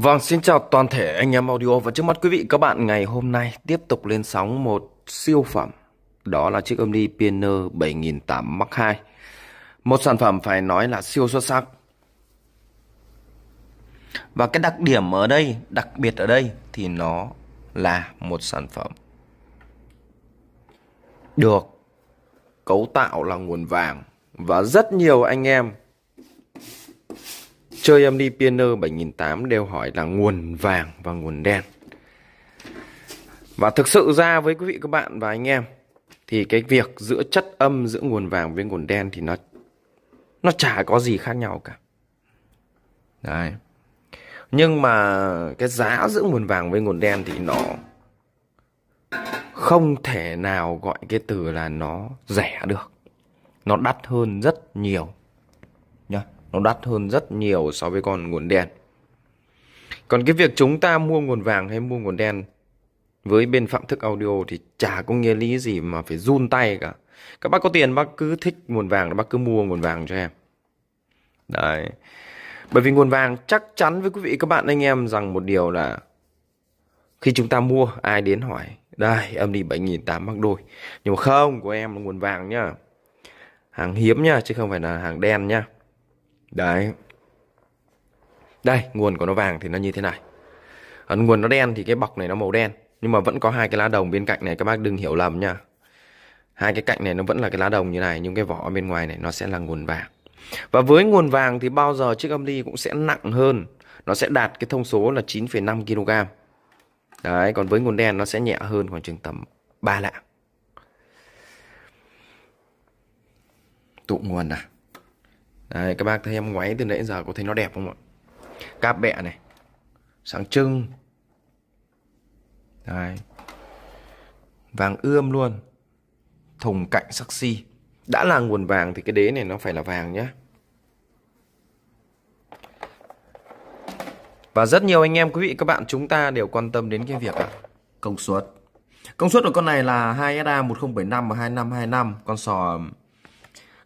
Vâng, xin chào toàn thể anh em audio và trước mắt quý vị các bạn ngày hôm nay tiếp tục lên sóng một siêu phẩm. Đó là chiếc âm Omni Pioneer 7008 Mark II. Một sản phẩm phải nói là siêu xuất sắc. Và cái đặc điểm ở đây, đặc biệt ở đây thì nó là một sản phẩm được cấu tạo là nguồn vàng và rất nhiều anh em Chơi âm đi piano 7008 đều hỏi là nguồn vàng và nguồn đen. Và thực sự ra với quý vị các bạn và anh em thì cái việc giữa chất âm giữa nguồn vàng với nguồn đen thì nó nó chả có gì khác nhau cả. Đấy. Nhưng mà cái giá giữa nguồn vàng với nguồn đen thì nó không thể nào gọi cái từ là nó rẻ được. Nó đắt hơn rất nhiều nó đắt hơn rất nhiều so với con nguồn đen. Còn cái việc chúng ta mua nguồn vàng hay mua nguồn đen với bên phạm thức audio thì chả có nghĩa lý gì mà phải run tay cả. Các bác có tiền bác cứ thích nguồn vàng bác cứ mua nguồn vàng cho em. Đấy. Bởi vì nguồn vàng chắc chắn với quý vị các bạn anh em rằng một điều là khi chúng ta mua ai đến hỏi đây âm đi 7.800 bằng đôi nhưng mà không của em là nguồn vàng nhá hàng hiếm nhá chứ không phải là hàng đen nhá Đấy. Đây, nguồn của nó vàng thì nó như thế này. Ở nguồn nó đen thì cái bọc này nó màu đen, nhưng mà vẫn có hai cái lá đồng bên cạnh này các bác đừng hiểu lầm nha. Hai cái cạnh này nó vẫn là cái lá đồng như này, nhưng cái vỏ bên ngoài này nó sẽ là nguồn vàng. Và với nguồn vàng thì bao giờ chiếc âm ly cũng sẽ nặng hơn, nó sẽ đạt cái thông số là 9,5 kg. Đấy, còn với nguồn đen nó sẽ nhẹ hơn khoảng chừng tầm 3 lạng. Tụ nguồn à? Đấy, các bác thấy em ngoáy từ nãy giờ có thấy nó đẹp không ạ? Cáp bẹ này. Sáng trưng. Đấy. Vàng ươm luôn. Thùng cạnh sexy. Đã là nguồn vàng thì cái đế này nó phải là vàng nhé. Và rất nhiều anh em quý vị các bạn chúng ta đều quan tâm đến cái việc ạ. Công suất. Công suất của con này là 2SA 1075 và 2525, con sò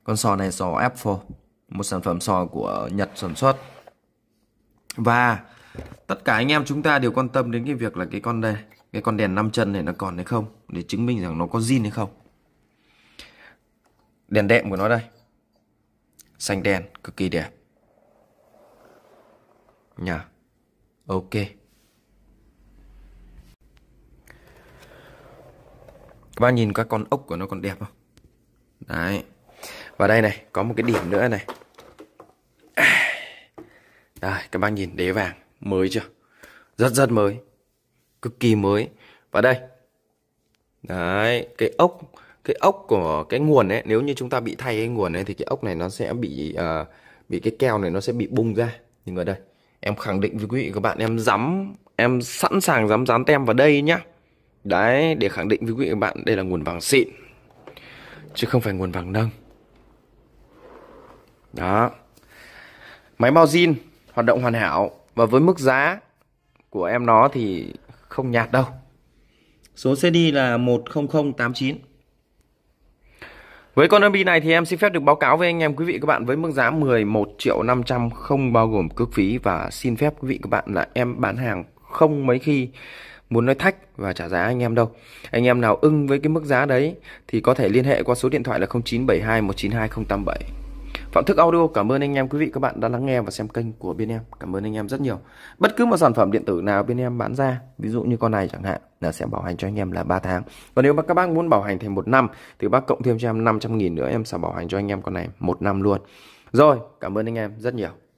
con sò này sò Apple một sản phẩm sò của Nhật sản xuất. Và tất cả anh em chúng ta đều quan tâm đến cái việc là cái con đây cái con đèn 5 chân này nó còn hay không để chứng minh rằng nó có zin hay không. Đèn đệm của nó đây. Xanh đen, cực kỳ đẹp. nhà Ok. Các bạn nhìn các con ốc của nó còn đẹp không? Đấy. Và đây này, có một cái điểm nữa này. Đây, các bác nhìn đế vàng mới chưa? Rất rất mới. Cực kỳ mới. Và đây. Đấy, cái ốc cái ốc của cái nguồn ấy, nếu như chúng ta bị thay cái nguồn ấy thì cái ốc này nó sẽ bị uh, bị cái keo này nó sẽ bị bung ra. Nhưng ở đây, em khẳng định với quý vị các bạn em dám em sẵn sàng dám dán tem vào đây nhá. Đấy, để khẳng định với quý vị các bạn đây là nguồn vàng xịn. Chứ không phải nguồn vàng nâng. Đó. Máy bao zin hoạt động hoàn hảo và với mức giá của em nó thì không nhạt đâu. Số CD là 10089. Với con RB này thì em xin phép được báo cáo với anh em quý vị các bạn với mức giá 11 triệu 500 không bao gồm cước phí và xin phép quý vị các bạn là em bán hàng không mấy khi muốn nói thách và trả giá anh em đâu. Anh em nào ưng với cái mức giá đấy thì có thể liên hệ qua số điện thoại là 0972 192 087. Phạm Thức Audio cảm ơn anh em quý vị các bạn đã lắng nghe và xem kênh của bên em. Cảm ơn anh em rất nhiều. Bất cứ một sản phẩm điện tử nào bên em bán ra, ví dụ như con này chẳng hạn, là sẽ bảo hành cho anh em là 3 tháng. Và nếu mà các bác muốn bảo hành thêm một năm thì bác cộng thêm cho em 500 nghìn nữa em sẽ bảo hành cho anh em con này một năm luôn. Rồi, cảm ơn anh em rất nhiều.